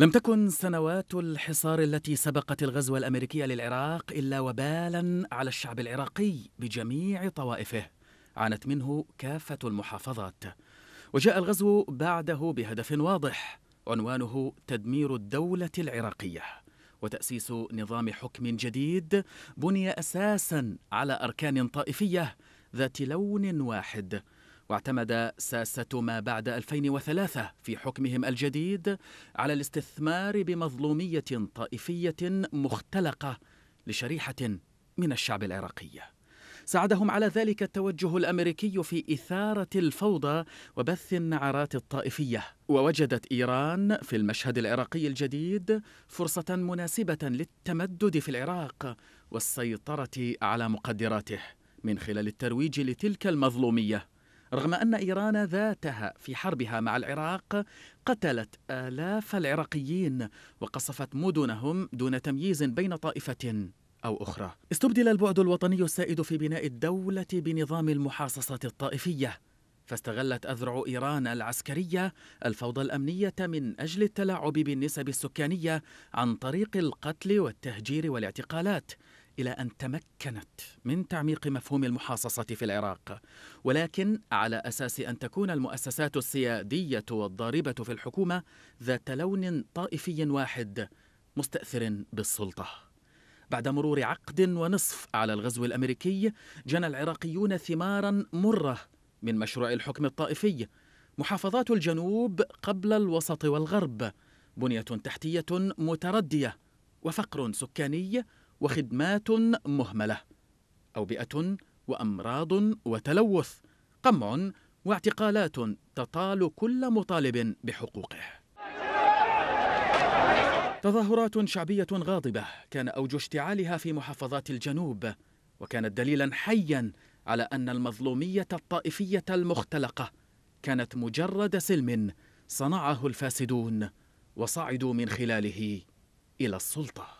لم تكن سنوات الحصار التي سبقت الغزو الامريكي للعراق إلا وبالا على الشعب العراقي بجميع طوائفه عانت منه كافة المحافظات وجاء الغزو بعده بهدف واضح عنوانه تدمير الدولة العراقية وتأسيس نظام حكم جديد بني أساسا على أركان طائفية ذات لون واحد واعتمد ساسة ما بعد 2003 في حكمهم الجديد على الاستثمار بمظلومية طائفية مختلقة لشريحة من الشعب العراقي. ساعدهم على ذلك التوجه الامريكي في اثاره الفوضى وبث النعرات الطائفيه ووجدت ايران في المشهد العراقي الجديد فرصه مناسبه للتمدد في العراق والسيطره على مقدراته من خلال الترويج لتلك المظلوميه رغم أن إيران ذاتها في حربها مع العراق قتلت آلاف العراقيين وقصفت مدنهم دون تمييز بين طائفة أو أخرى استبدل البعد الوطني السائد في بناء الدولة بنظام المحاصصة الطائفية فاستغلت أذرع إيران العسكرية الفوضى الأمنية من أجل التلاعب بالنسب السكانية عن طريق القتل والتهجير والاعتقالات إلى أن تمكنت من تعميق مفهوم المحاصصة في العراق ولكن على أساس أن تكون المؤسسات السيادية والضاربة في الحكومة ذات لون طائفي واحد مستأثر بالسلطة بعد مرور عقد ونصف على الغزو الأمريكي جنى العراقيون ثمارا مرة من مشروع الحكم الطائفي محافظات الجنوب قبل الوسط والغرب بنية تحتية متردية وفقر سكاني وخدمات مهملة أوبئة وأمراض وتلوث قمع واعتقالات تطال كل مطالب بحقوقه تظاهرات شعبية غاضبة كان أوج اشتعالها في محافظات الجنوب وكانت دليلا حيا على أن المظلومية الطائفية المختلقة كانت مجرد سلم صنعه الفاسدون وصعدوا من خلاله إلى السلطة